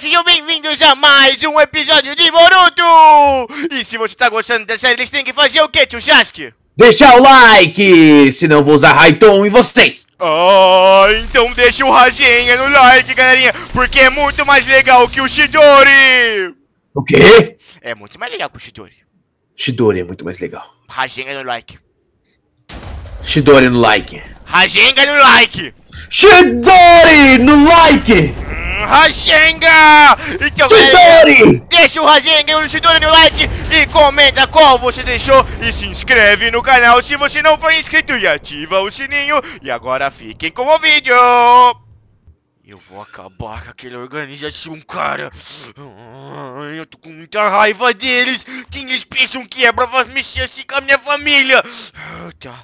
sejam bem-vindos a mais um episódio de Boruto! E se você tá gostando dessa série, eles têm que fazer o quê, tio Sasuke? Deixar o like, senão vou usar Raiton em vocês! Ah, então deixa o Rajinha no like, galerinha, porque é muito mais legal que o Shidori! O quê? É muito mais legal que o Shidori. Shidori é muito mais legal. Rajinha no like. Shidori no like. Rasenga no like! Shidori no like! Rajenga, Então, Chidori! Deixa o Rajenga e o Chidori no like e comenta qual você deixou e se inscreve no canal se você não for inscrito e ativa o sininho. E agora fiquem com o vídeo! Eu vou acabar com aquele organização, cara. Eu tô com muita raiva deles. Que eles pensam que é pra mexer assim com a minha família. Ah, tá.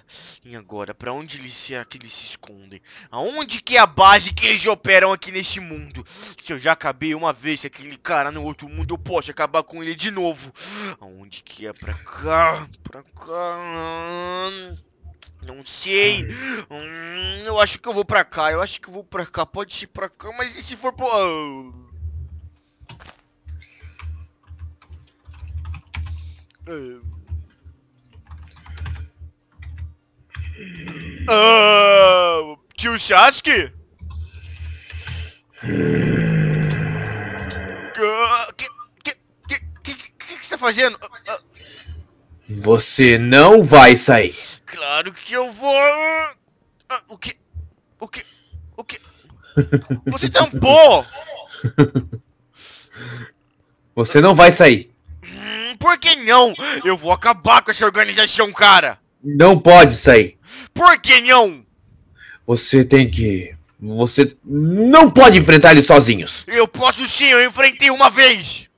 E agora, pra onde eles será que eles se escondem? Aonde que é a base que eles operam aqui neste mundo? Se eu já acabei uma vez aquele cara no outro mundo, eu posso acabar com ele de novo. Aonde que é? Pra cá, pra cá... Não sei. Hum, eu acho que eu vou pra cá. Eu acho que eu vou pra cá. Pode ser pra cá, mas e se for pro... Uh. Uh, tio Chasque? O que, que, que, que, que, que você tá fazendo? Você não vai sair. Claro que eu vou. Ah, o que? O que? O que? Você tampou! Você não vai sair. Hum, por que não? Eu vou acabar com essa organização, cara. Não pode sair. Por que não? Você tem que. Você não pode enfrentar eles sozinhos. Eu posso sim, eu enfrentei uma vez.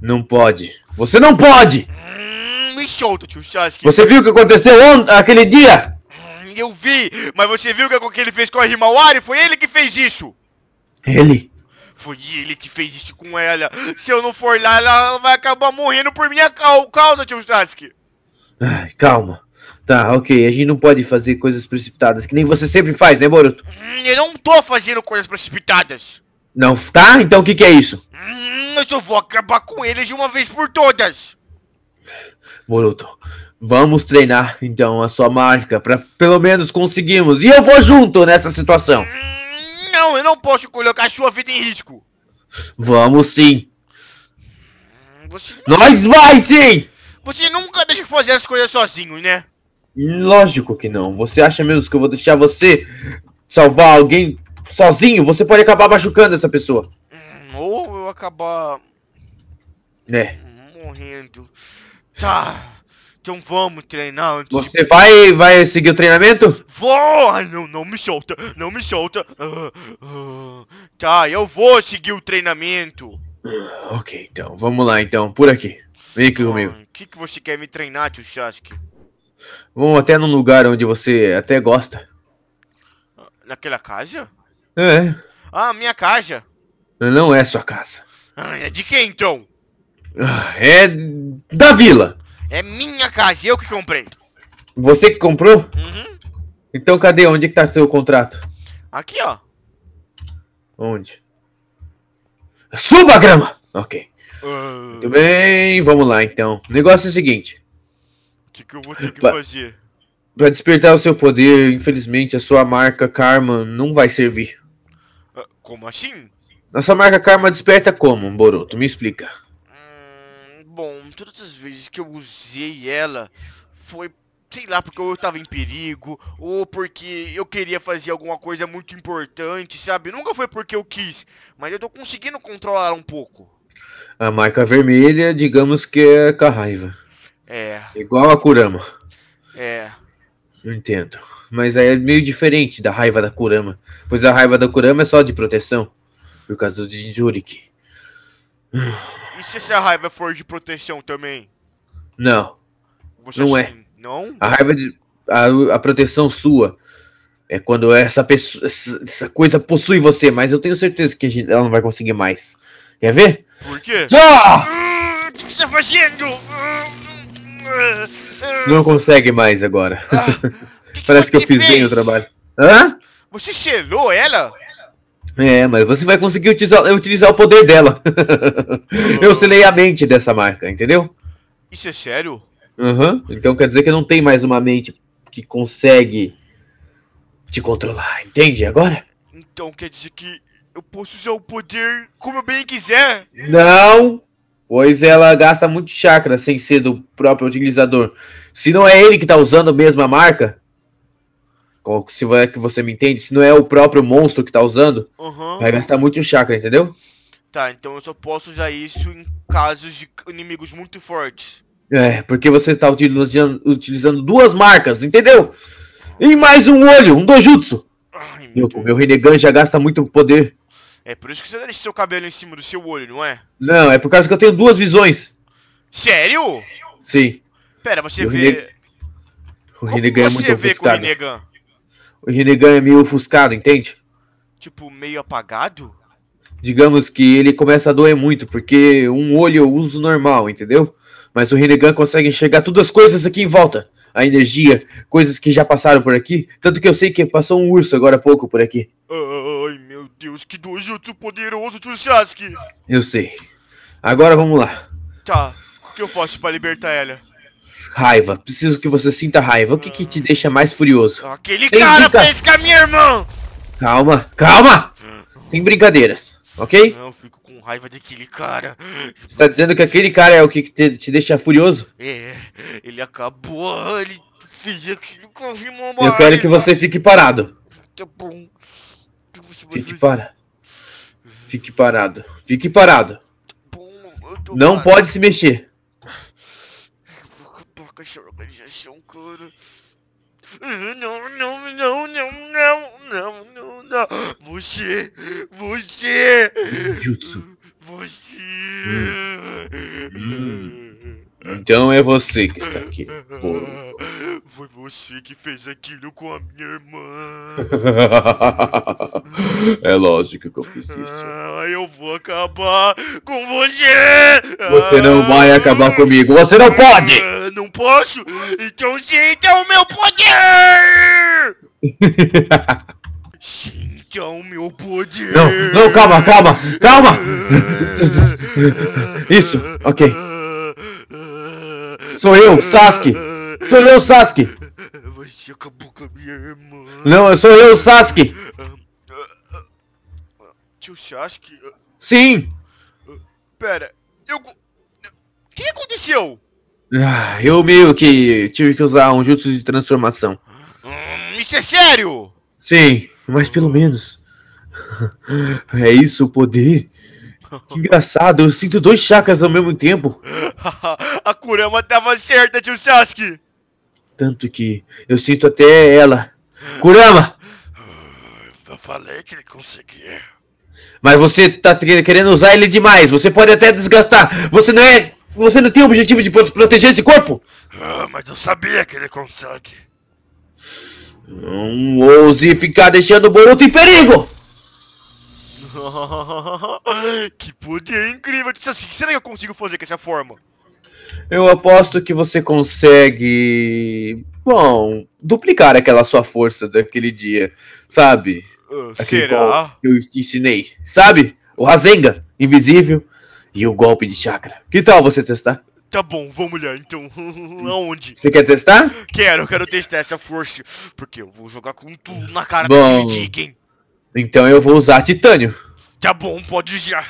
Não pode. Você não pode! Hum, me solta, tio Sasuke. Você viu o que aconteceu aquele dia? Hum, eu vi, mas você viu o que é ele fez com a Himawari? Foi ele que fez isso. Ele? Foi ele que fez isso com ela. Se eu não for lá, ela vai acabar morrendo por minha causa, tio Sasuke. Ai, calma. Tá, ok. A gente não pode fazer coisas precipitadas, que nem você sempre faz, né, Boruto? Hum, eu não tô fazendo coisas precipitadas. Não tá? Então o que, que é isso? Hum, eu só vou acabar com eles de uma vez por todas. Boruto, vamos treinar então a sua mágica para pelo menos conseguirmos. E eu vou junto nessa situação. Hum, não, eu não posso colocar sua vida em risco. Vamos sim. Hum, você... Nós vai sim! Você nunca deixa fazer as coisas sozinho, né? Lógico que não. Você acha mesmo que eu vou deixar você salvar alguém sozinho? Você pode acabar machucando essa pessoa. Hum, ou eu acabar. É. Morrendo. Tá. Então vamos treinar antes. Você vai, vai seguir o treinamento? Vou! Ai, não, não me solta, não me solta. Uh, uh, tá, eu vou seguir o treinamento. Uh, ok, então, vamos lá então, por aqui. Vem aqui ah, comigo. O que, que você quer me treinar, tio Sasuke? Vão até num lugar onde você até gosta. Naquela casa? É. Ah, minha casa. Não é sua casa. Ah, é de quem então? Ah, é da vila. É minha casa, eu que comprei. Você que comprou? Uhum. Então cadê? Onde que tá seu contrato? Aqui, ó. Onde? Suba a grama! Ok. Uh... Muito bem, vamos lá então. O negócio é o seguinte que, que eu vou ter que pra, fazer? Pra despertar o seu poder, infelizmente, a sua marca Karma não vai servir. Ah, como assim? Nossa marca Karma desperta como, Boruto? Me explica. Hum, bom, todas as vezes que eu usei ela, foi sei lá, porque eu tava em perigo, ou porque eu queria fazer alguma coisa muito importante, sabe? Nunca foi porque eu quis, mas eu tô conseguindo controlar um pouco. A marca vermelha, digamos que é com a raiva. É. Igual a Kurama. É. Eu entendo. Mas aí é meio diferente da raiva da Kurama. Pois a raiva da Kurama é só de proteção. Por causa do Jinjuriki. E se essa raiva for de proteção também? Não. Você não é. Não? A raiva de. A, a proteção sua é quando essa pessoa. Essa coisa possui você, mas eu tenho certeza que gente, ela não vai conseguir mais. Quer ver? Por quê? Ah! Hum, o que você tá fazendo? Hum. Não consegue mais agora. Ah, que Parece que, eu fiz fez? bem o trabalho. Hã? Você cheirou ela? É, mas você vai conseguir utilizar, utilizar o poder dela. eu selei a mente dessa marca, entendeu? Isso é sério? Uhum. Então quer dizer que não tem mais uma mente que consegue te controlar, entende agora? Então quer dizer que eu posso usar o poder como eu bem quiser? Não! pois ela gasta muito chakra sem ser do próprio utilizador. Se não é ele que está usando mesmo a marca, se é que você me entende, se não é o próprio monstro que está usando, uhum. vai gastar muito chakra, entendeu? Tá, então eu só posso usar isso em casos de inimigos muito fortes. É, porque você está utilizando, utilizando duas marcas, entendeu? E mais um olho, um dojutsu. Ai, meu, meu Renegan já gasta muito poder. É por isso que você tá deixa seu cabelo em cima do seu olho, não é? Não, é por causa que eu tenho duas visões. Sério? Sim. Pera, você o vê. O Renegan é muito ofuscado. Renegan? O Renegan é meio ofuscado, entende? Tipo, meio apagado? Digamos que ele começa a doer muito, porque um olho eu uso normal, entendeu? Mas o Renegan consegue enxergar todas as coisas aqui em volta. A energia, coisas que já passaram por aqui. Tanto que eu sei que passou um urso agora há pouco por aqui. Ai, Deus, que dojutsu poderoso do Sasuke. Eu sei. Agora vamos lá. Tá, o que eu faço para libertar ela? Raiva. Preciso que você sinta raiva. O que, que te deixa mais furioso? Aquele Sem cara brinca... fez com a minha irmã! Calma, calma! Sem brincadeiras, ok? Não, eu fico com raiva daquele cara. Você tá dizendo que aquele cara é o que te, te deixa furioso? É, ele acabou, ele fez aquilo com a irmã. Eu quero que você fique parado. Tá bom. Fique parado, para. Fique parado. Fique parado. não pode se mexer. Não, não, não, não, não, não, não, não. Você, você. Jutsu. Você. Hum. Hum. Então é você que está aqui. Porra foi você que fez aquilo com a minha irmã. é lógico que eu fiz isso. Ah, eu vou acabar com você. Você não ah, vai acabar comigo. Você não pode. Ah, não posso? Então sinta o meu poder. sinta o meu poder. Não, não, calma, calma, calma. Ah, isso, ok. Sou eu, Sasuke. Sou eu, Sasuke! Você acabou com a minha irmã! Não, eu sou eu, Sasuke! Tio Sasuke? Sim! Pera, eu... O que aconteceu? Ah, eu meio que tive que usar um jutsu de transformação. Hum, isso é sério? Sim, mas pelo menos... É isso o poder? Que engraçado, eu sinto dois chakras ao mesmo tempo. a Kurama é tava certa, tio Sasuke! tanto que eu sinto até ela. Kurama! Eu falei que ele conseguia. Mas você tá querendo usar ele demais. Você pode até desgastar. Você não é. Você não tem o objetivo de proteger esse corpo? Ah, mas eu sabia que ele consegue. Não ouse ficar deixando o Boruto em perigo! que poder incrível! Assim, o que será que eu consigo fazer com essa forma? Eu aposto que você consegue. Bom, duplicar aquela sua força daquele dia, sabe? Uh, será? Que eu ensinei, sabe? O Razenga, invisível, e o golpe de chakra. Que tal você testar? Tá bom, vamos lá então. Aonde? Você quer testar? Quero, quero testar essa força. Porque eu vou jogar com tudo na cara bom, do Então eu vou usar titânio. Tá bom, pode já.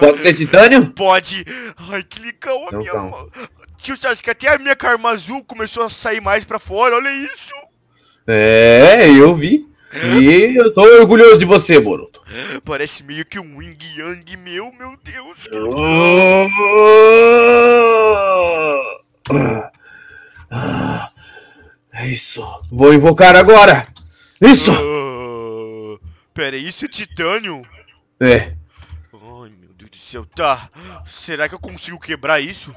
Pode ser titânio? Pode. Ai, que legal a então, minha mão. Tio, você acha que até a minha carma azul começou a sair mais pra fora? Olha isso. É, eu vi. E eu tô orgulhoso de você, Boruto. Parece meio que um Wing Yang meu, meu Deus. É isso. Vou invocar agora. Isso. Uh, isso é titânio? É. Ai, meu Deus do céu. Tá. Será que eu consigo quebrar isso?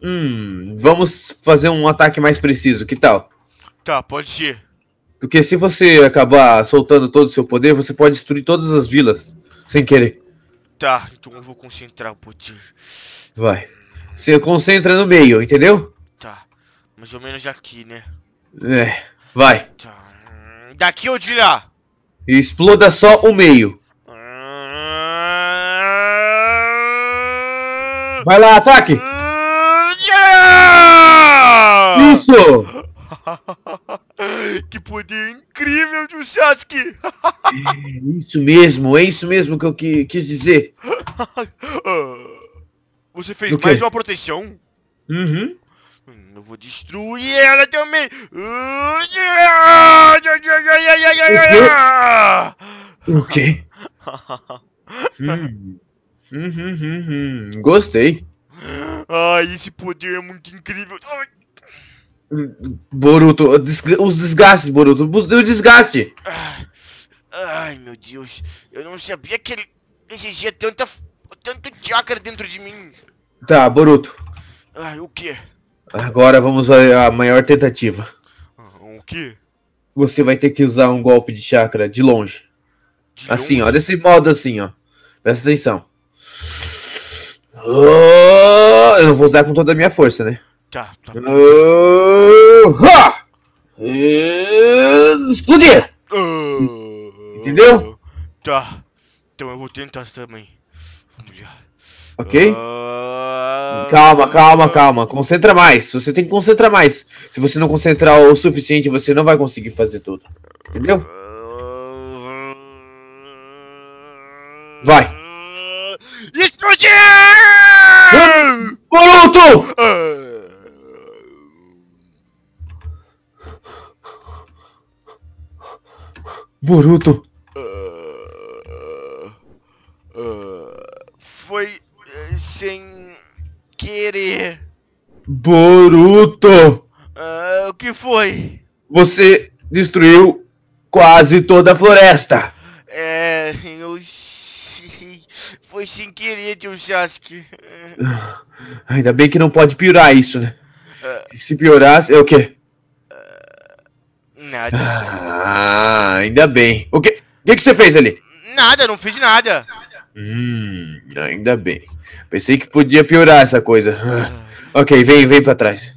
Hum, vamos fazer um ataque mais preciso, que tal? Tá, pode ser. Porque se você acabar soltando todo o seu poder, você pode destruir todas as vilas, sem querer. Tá, então eu vou concentrar o poder. Vai. Você concentra no meio, entendeu? Tá. Mais ou menos aqui, né? É. Vai. Tá. Hum, daqui ou de lá? Exploda só o meio. Vai lá, ataque! Yeah! Isso! que poder incrível de um Sasuke! é isso mesmo, é isso mesmo que eu que, quis dizer. Ah, você fez mais uma proteção? Uhum. Hum, eu vou destruir ela também! O quê? O quê? hum. Uhum, uhum, uhum, Gostei. Ai, esse poder é muito incrível. Ai. Boruto, os desgastes, Boruto, o desgaste. Ai, meu Deus, eu não sabia que ele exigia tanta, tanto chakra dentro de mim. Tá, Boruto. Ai, o que? Agora vamos à maior tentativa. Ah, o que? Você vai ter que usar um golpe de chakra de longe. De assim, longe? ó, desse modo assim, ó. Presta atenção. Ah, eu vou usar com toda a minha força, né? Tá, tá. Uh, uh, explodir! Uh, Entendeu? Tá. Então eu vou tentar também. Ok? Calma, calma, calma. Concentra mais. Você tem que concentrar mais. Se você não concentrar o suficiente, você não vai conseguir fazer tudo. Entendeu? Vai. Explodir! Boruto! Boruto. foi sem querer. Boruto! Ah, o que foi? Você destruiu quase toda a floresta. É, foi sem querer, tio Sasuke. Ainda bem que não pode piorar isso, né? Uh, Se piorasse, é o quê? Uh, nada. Ah, ainda bem. O quê? O que, que você fez ali? Nada, não fiz nada. Hum, ainda bem. Pensei que podia piorar essa coisa. Ah. ok, vem, vem pra trás.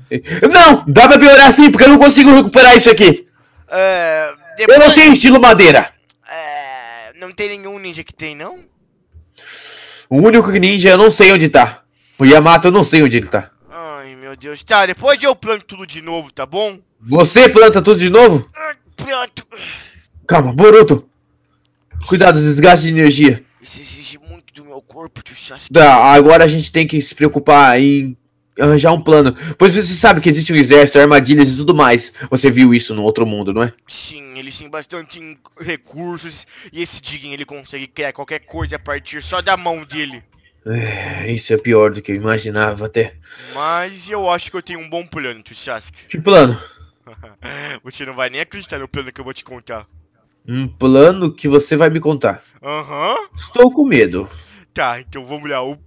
Não! Dá pra piorar sim, porque eu não consigo recuperar isso aqui! Uh, é, depois... Eu não tenho estilo madeira! Uh, não tem nenhum ninja que tem, não? O único ninja eu não sei onde tá. O Yamato eu não sei onde ele tá. Ai, meu Deus. Tá, depois eu planto tudo de novo, tá bom? Você planta tudo de novo? Ah, planto. Calma, Boruto. Cuidado, desgaste de energia. Isso exige muito do meu corpo, do Sasuke. Tá, agora a gente tem que se preocupar em arranjar um plano. Pois você sabe que existe um exército, armadilhas e tudo mais. Você viu isso no outro mundo, não é? Sim, eles têm bastante recursos e esse Digin ele consegue criar qualquer coisa a partir só da mão dele. É, isso é pior do que eu imaginava até. Mas eu acho que eu tenho um bom plano, Tchushask. Que plano? você não vai nem acreditar no plano que eu vou te contar. Um plano que você vai me contar. Aham. Uhum. Estou com medo. Tá, então vamos lá. O